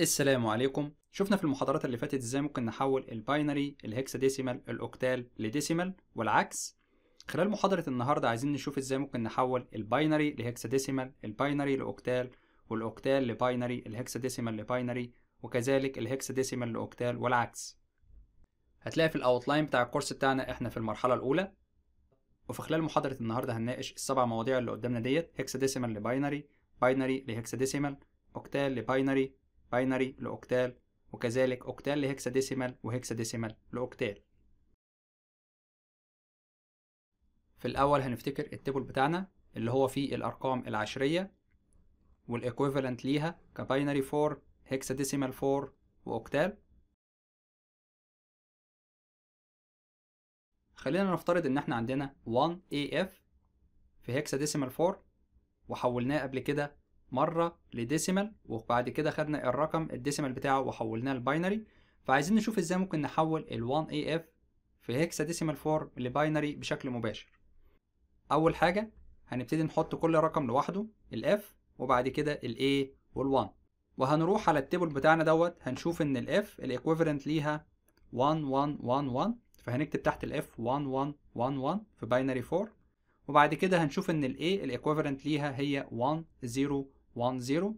السلام عليكم شفنا في المحاضرات اللي فاتت ازاي ممكن نحول الباينري ديسيمال الاوكتال لديسيمال والعكس خلال محاضرة النهاردة عايزين نشوف ازاي ممكن نحول الباينري ديسيمال الباينري لاوكتال والاوكتال لباينري ديسيمال لباينري وكذلك ديسيمال لاوكتال والعكس هتلاقي في الاوتلاين بتاع الكورس بتاعنا احنا في المرحلة الاولى وفي خلال محاضرة النهاردة هنناقش السبع مواضيع اللي قدامنا ديت ديسيمال لباينري باينري ديسيمال اوكتال لباينري باينري لأوكتال وكذلك أوكتال لهكساديسيمال وهكساديسيمال لأوكتال في الأول هنفتكر التبل بتاعنا اللي هو فيه الأرقام العشرية والإيكويفالنت ليها كباينري 4 هكساديسيمال 4 وأوكتال خلينا نفترض إن إحنا عندنا 1 AF في هكساديسيمال 4 وحولناه قبل كده مره لديسيمال وبعد كده خدنا الرقم الديسيمال بتاعه وحولناه لباينري فعايزين نشوف ازاي ممكن نحول ال 1AF في هيكسا ديسيمال 4 لباينري بشكل مباشر اول حاجه هنبتدي نحط كل رقم لوحده F وبعد كده A وال1 وهنروح على التيبل بتاعنا دوت هنشوف ان F الايكويفالنت ليها 1111 فهنكتب تحت F 1111 في باينري 4 وبعد كده هنشوف ان A الايكويفالنت ليها هي 10 1 0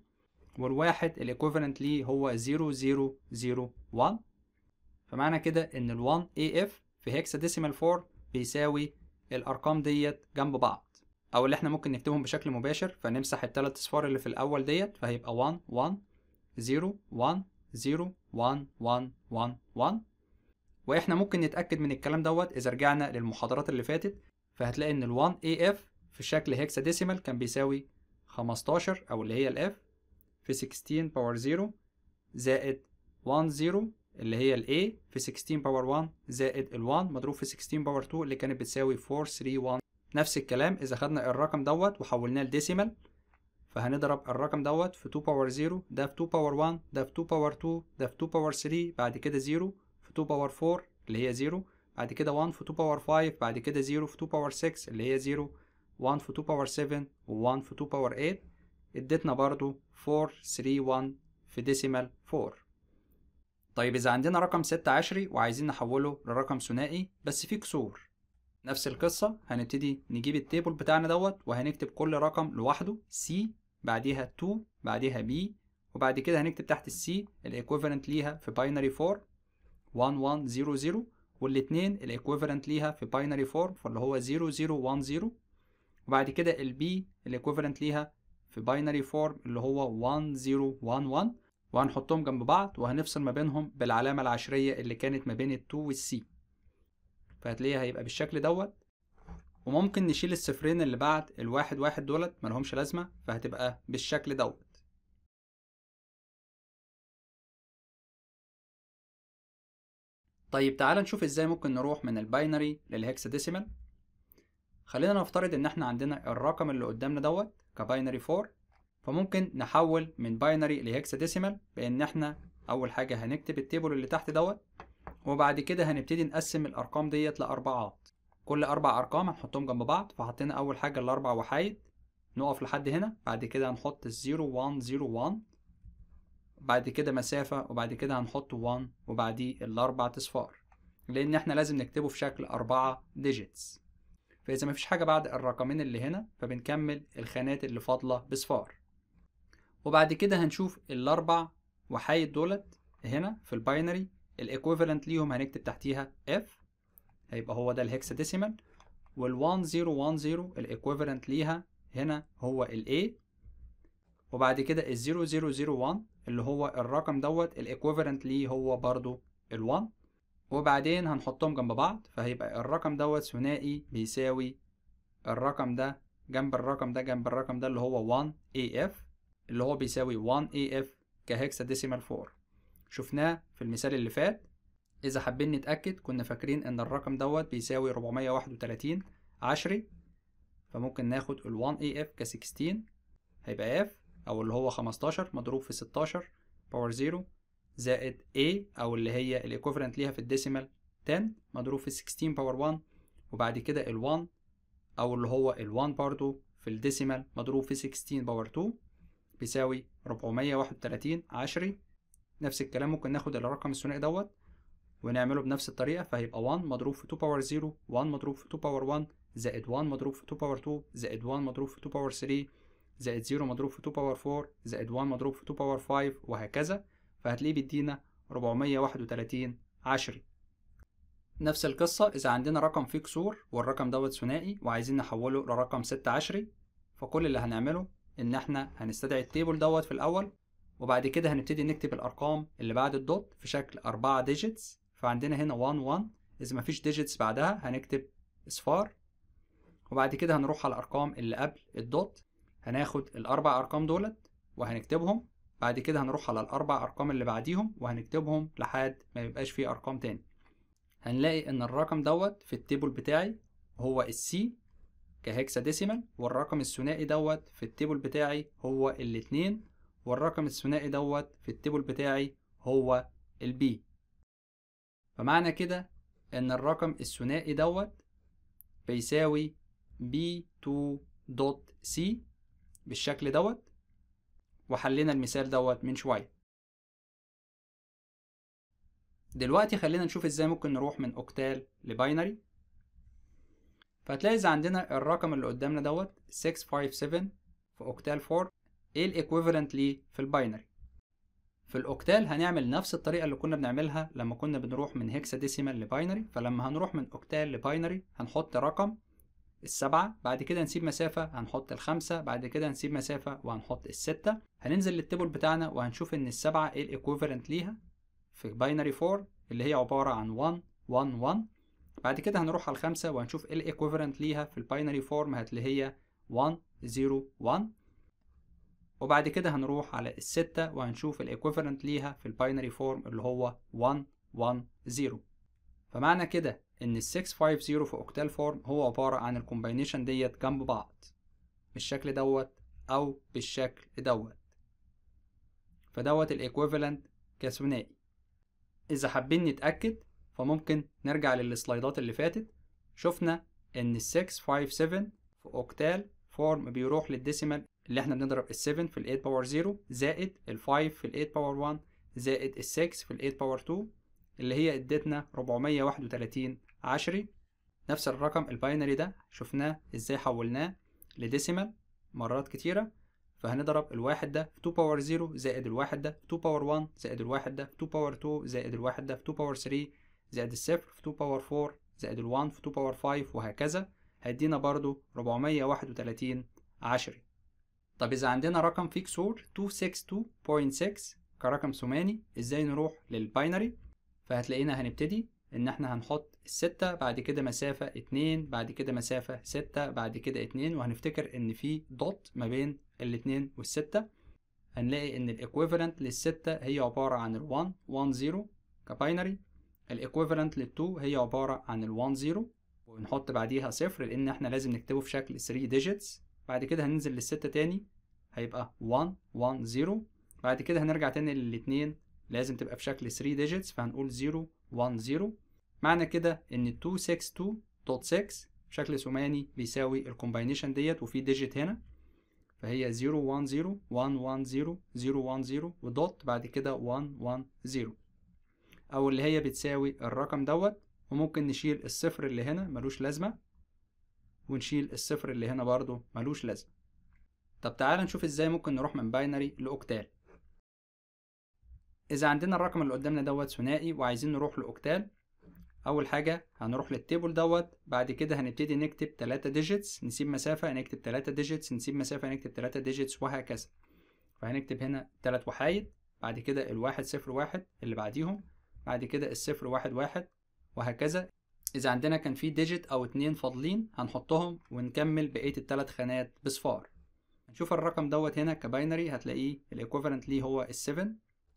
والواحد الايكوفالنت ليه هو 0 0 0 1 فمعنى كده ان ال 1 AF في هيكساديسيمال 4 بيساوي الارقام ديت جنب بعض او اللي احنا ممكن نكتبهم بشكل مباشر فنمسح الثلاث اصفار اللي في الاول ديت فهيبقى 1 1 0 1 0 1 1 1 1 واحنا ممكن نتاكد من الكلام دوت اذا رجعنا للمحاضرات اللي فاتت فهتلاقي ان ال1 AF في شكل هيكساديسيمال كان بيساوي 15 او اللي هي الاف في 16 باور 0 زائد 1 0 اللي هي A في 16 باور 1 زائد ال1 مضروب في 16 باور 2 اللي كانت بتساوي 4 3 1 نفس الكلام اذا خدنا الرقم دوت وحولناه لديسيمال فهنضرب الرقم دوت في 2 باور 0 ده في 2 باور 1 ده في 2 باور 2 ده في 2 باور 3 بعد كده 0 في 2 باور 4 اللي هي 0 بعد كده 1 في 2 باور 5 بعد كده 0 في 2 باور 6 اللي هي 0 1 في 2 باور 7 و1 في 2 باور 8 ادتنا برضو 4 3 1 في ديسيمال 4 طيب إذا عندنا رقم 6 عشري وعايزين نحوله لرقم ثنائي بس فيه كسور نفس القصة هنبتدي نجيب التيبل بتاعنا دوت وهنكتب كل رقم لوحده C بعديها 2 بعديها B وبعد كده هنكتب تحت C الايكويفالنت ليها في باينري 4 1100 والاتنين الايكويفالنت ليها في باينري 4 فاللي هو 0010 وبعد كده البي الايكوفالنت ليها في باينري فورم اللي هو 1011 وهنحطهم جنب بعض وهنفصل ما بينهم بالعلامة العشرية اللي كانت ما بين التو والسي فهتلاقيها هيبقى بالشكل دوت وممكن نشيل الصفرين اللي بعد الواحد واحد دولت مالهمش لازمة فهتبقى بالشكل دوت طيب تعال نشوف ازاي ممكن نروح من الباينري ديسيمال خلينا نفترض ان احنا عندنا الرقم اللي قدامنا دوت كباينري 4 فممكن نحول من باينري لهكساديسيمال بان احنا اول حاجه هنكتب التيبل اللي تحت دوت وبعد كده هنبتدي نقسم الارقام ديت لاربعات كل اربع ارقام هنحطهم جنب بعض فحطينا اول حاجه الاربع وحايد نقف لحد هنا بعد كده هنحط 0 1 0 1 بعد كده مسافه وبعد كده هنحط 1 وبعديه الاربع اصفار لان احنا لازم نكتبه في شكل اربعه ديجيتس فإذا مفيش حاجة بعد الرقمين اللي هنا فبنكمل الخانات اللي فاضلة بصفار وبعد كده هنشوف الأربع وحايد دولت هنا في الباينري الإيكويفالنت ليهم هنكتب تحتيها F هيبقى هو ده ديسيمال وال 1010 الإيكويفالنت ليها هنا هو ال A وبعد كده ال 0001 اللي هو الرقم دوت الإيكويفالنت ليه هو برضو ال 1 وبعدين هنحطهم جنب بعض فهيبقى الرقم دوت ثنائي بيساوي الرقم ده جنب الرقم ده جنب الرقم ده اللي هو 1AF اللي هو بيساوي 1AF كهكسا ديسيمال 4 شفناه في المثال اللي فات إذا حابين نتأكد كنا فاكرين إن الرقم دوت بيساوي 431 عشري فممكن ناخد ال 1AF ك 16 هيبقى F أو اللي هو 15 مضروب في 16 باور 0 زائد A أو اللي هي الإيكوفرنت ليها في الديسيمال 10 مضروب في 16 باور 1 وبعد كده ال 1 أو اللي هو ال 1 باور 2 في الديسيمال مضروب في 16 باور 2 بيساوي 431 عشري نفس الكلام ممكن ناخد الرقم الثنائي دوت ونعمله بنفس الطريقة فهيبقى 1 مضروب في 2 باور 0 1 مضروب في 2 باور 1 زائد 1 مضروب في 2 باور 2 زائد 1 مضروب في 2 باور 3 زائد 0 مضروب في 2 باور 4 زائد 1 مضروب في 2 باور 5 وهكذا فهتلاقيه بيدينا 431 عشري نفس القصة إذا عندنا رقم فيه كسور والرقم دوت ثنائي وعايزين نحوله لرقم 6 عشري فكل اللي هنعمله إن إحنا هنستدعي التيبل دوت في الأول وبعد كده هنبتدي نكتب الأرقام اللي بعد الدوت في شكل أربعة ديجيتس فعندنا هنا 1 1 إذا مفيش ديجيتس بعدها هنكتب اصفار وبعد كده هنروح على الأرقام اللي قبل الدوت هناخد الأربع أرقام دولت وهنكتبهم بعد كده هنروح على الأربع أرقام اللي بعديهم وهنكتبهم لحد ما يبقاش فيه أرقام تاني هنلاقي إن الرقم دوت في التيبل بتاعي هو السي ديسيمال والرقم الثنائي دوت في التيبل بتاعي هو الاتنين والرقم الثنائي دوت في التيبل بتاعي هو البي فمعنى كده إن الرقم الثنائي دوت بيساوي b2.c بالشكل دوت وحلينا المثال دوت من شوية دلوقتي خلينا نشوف ازاي ممكن نروح من اوكتال لباينري فهتلاقي اذا عندنا الرقم اللي قدامنا دوت 657 في اوكتال 4 ايه الايكويفالنت ليه في الباينري في الاوكتال هنعمل نفس الطريقه اللي كنا بنعملها لما كنا بنروح من هيكسا ديسيمال لباينري فلما هنروح من اوكتال لباينري هنحط رقم السبعة بعد كده نسيب مسافة هنحط الخمسة بعد كده هنسيب مسافة وهنحط الستة هننزل للتيبل بتاعنا وهنشوف ان السبعة ايه الايكوفالنت ليها في باينري 4 اللي هي عبارة عن 1 1 1 بعد كده هنروح على الخمسة وهنشوف ايه الايكوفالنت ليها في الباينري فورم هي 1 0 1 وبعد كده هنروح على الستة وهنشوف الايكوفالنت ليها في الباينري فورم اللي هو 1 1 0 فمعنى كده ان ال 650 في اوكتال فورم هو عبارة عن الكومباينيشن ديت جنب بعض بالشكل دوت او بالشكل دوت فدوت الايكويفالنت كثنائي اذا حابين نتاكد فممكن نرجع للسلايدات اللي فاتت شفنا ان ال 657 في اوكتال فورم بيروح للديسيمال اللي احنا بنضرب ال 7 في ال 8 باور 0 زائد ال 5 في ال 8 باور 1 زائد ال 6 في ال 8 باور 2 اللي هي ادتنا 431 عشري نفس الرقم الباينري ده شفناه ازاي حولناه لديسيمال مرات كتيرة فهنضرب الواحد ده في 2 باور 0 زائد الواحد ده في 2 باور 1 زائد الواحد ده في 2 باور 2 زائد الواحد ده في 2 باور 3 زائد الصفر في 2 باور 4 زائد ال1 في 2 باور 5 وهكذا هيدينا برضو 431 عشري طب إذا عندنا رقم فيه كسور 262.6 كرقم ثماني إزاي نروح للباينري فهتلاقينا هنبتدي إن إحنا هنحط الستة بعد كده مسافة اتنين بعد كده مسافة ستة بعد كده اتنين وهنفتكر ان في دوت ما بين الاتنين والستة هنلاقي ان الاكويفالنت للستة هي عبارة عن ال1 1 0 كباينري لل للتو هي عبارة عن ال1 0 ونحط بعديها صفر لان احنا لازم نكتبه في شكل 3 ديجيتس بعد كده هننزل للستة تاني هيبقى 1 1 0 بعد كده هنرجع تاني للاتنين لازم تبقى في شكل 3 ديجيتس فهنقول 0 1 0 معنى كده ان 262.6 بشكل ثماني بيساوي الكومباينيشن ديت وفي ديجيت هنا فهي 010 110 ودوت بعد كده 110 او اللي هي بتساوي الرقم دوت وممكن نشيل الصفر اللي هنا ملوش لازمة ونشيل الصفر اللي هنا برضو ملوش لازمة طب تعال نشوف ازاي ممكن نروح من باينري لأوكتال إذا عندنا الرقم اللي قدامنا دوت ثنائي وعايزين نروح لأوكتال اول حاجه هنروح للتيبل دوت بعد كده هنبتدي نكتب 3 ديجيتس نسيب مسافه نكتب 3 ديجيتس نسيب مسافه نكتب 3 ديجيتس وهكذا فهنكتب هنا 3 وحايد بعد كده الواحد صفر واحد اللي بعديهم بعد كده الصفر واحد واحد وهكذا اذا عندنا كان في ديجيت او اتنين فاضلين هنحطهم ونكمل بقيه التلات خانات بصفار هنشوف الرقم دوت هنا كباينري هتلاقيه الايكوفالنت ليه هو السفن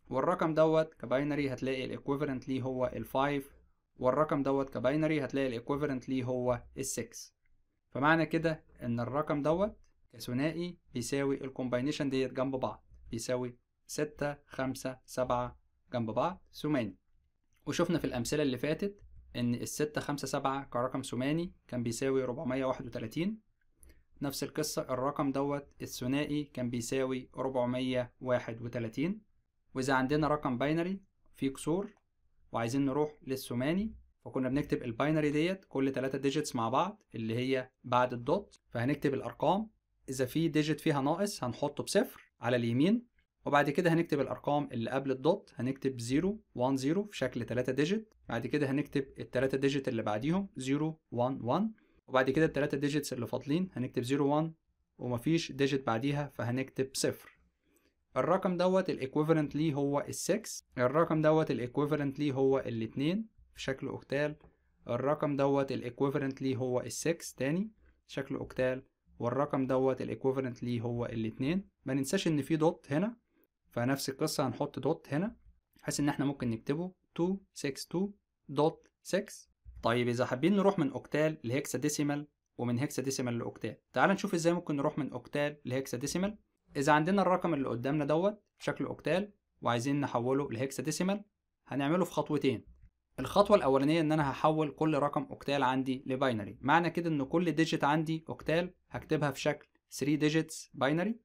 والرقم دوت كباينري هتلاقي الايكوفالنت ليه هو الفايف 5 والرقم دوت كباينري هتلاقي الايكويفالنت ليه هو ال6 فمعنى كده ان الرقم دوت كثنائي بيساوي الكومباينيشن ديت جنب بعض بيساوي 6 5 7 جنب بعض ثماني وشفنا في الامثله اللي فاتت ان ال6 5 7 كرقم ثماني كان بيساوي 431 نفس القصة الرقم دوت الثنائي كان بيساوي 431 وإذا عندنا رقم باينري فيه كسور وعايزين نروح للثماني فكنا بنكتب الباينري ديت كل 3 ديجيتس مع بعض اللي هي بعد الدوت فهنكتب الارقام اذا في ديجيت فيها ناقص هنحطه بصفر على اليمين وبعد كده هنكتب الارقام اللي قبل الدوت هنكتب 0 1 0 في شكل 3 ديجيت بعد كده هنكتب الثلاثه ديجيت اللي بعديهم 0 1 1 وبعد كده الثلاثه ديجيتس اللي فاضلين هنكتب 0 1 ومفيش ديجيت بعديها فهنكتب صفر الرقم دوت الايكويفالنت ليه هو ال6 الرقم دوت الايكويفالنت ليه هو ال2 في شكل اوكتال الرقم دوت الايكويفالنت ليه هو ال6 تاني شكل اوكتال والرقم دوت الايكويفالنت ليه هو ال2 ما ننساش ان في دوت هنا فنفس القصه هنحط دوت هنا بحيث ان احنا ممكن نكتبه 262 دوت 6 طيب اذا حابين نروح من اوكتال لهكسا ديسيمال ومن هكسا ديسيمال لاوكتال تعال نشوف ازاي ممكن نروح من اوكتال لهكسا ديسيمال إذا عندنا الرقم اللي قدامنا دوت بشكل أوكتال وعايزين نحوله ديسيمال هنعمله في خطوتين الخطوة الأولانية إن أنا هحول كل رقم أوكتال عندي لباينري معنى كده إن كل ديجيت عندي أوكتال هكتبها في شكل 3 ديجيتس باينري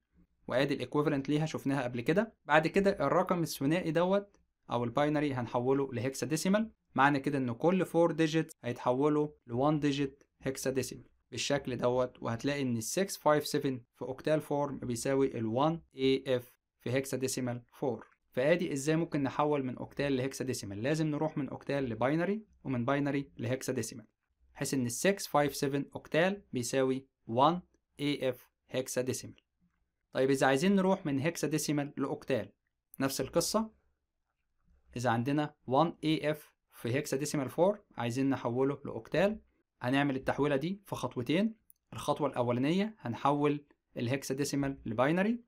وأدي الإيكويفالنت ليها شفناها قبل كده بعد كده الرقم الثنائي دوت أو الباينري هنحوله ديسيمال معنى كده إن كل 4 ديجيتس هيتحولوا ل 1 ديجيت ديسيمال بالشكل دوت وهتلاقي ان ال 657 في اوكتال فورم بيساوي ال 1 AF في ديسيمال 4 فادي ازاي ممكن نحول من اوكتال ديسيمال لازم نروح من اوكتال لباينري ومن باينري ديسيمال حيث ان ال 657 اوكتال بيساوي 1 AF ديسيمال طيب اذا عايزين نروح من ديسيمال لاوكتال نفس القصة إذا عندنا 1 AF في ديسيمال 4 عايزين نحوله لأوكتال هنعمل التحويلة دي في خطوتين الخطوة الأولانية هنحول الهكسا ديسيمال لباينري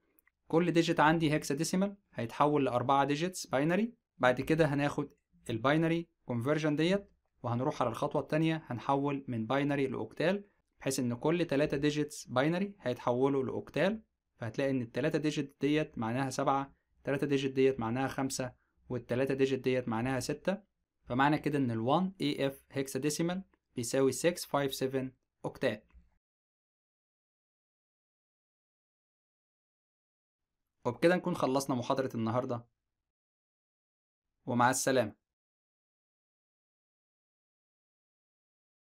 كل ديجيت عندي هكسا ديسيمال هيتحول لأربعة ديجيتس باينري بعد كده هناخد الباينري كونفرجن ديت وهنروح على الخطوة التانية هنحول من باينري لأوكتال بحيث إن كل تلاتة ديجيتس باينري هيتحولوا لأوكتال فهتلاقي إن التلاتة ديجيت ديت معناها سبعة التلاتة ديجيت ديت معناها خمسة والتلاتة ديجيت ديت معناها ستة فمعنى كده إن ال1 AF هكسا ديسيمال بيساوي 657 أكتاب وبكده نكون خلصنا محاضرة النهاردة ومع السلامة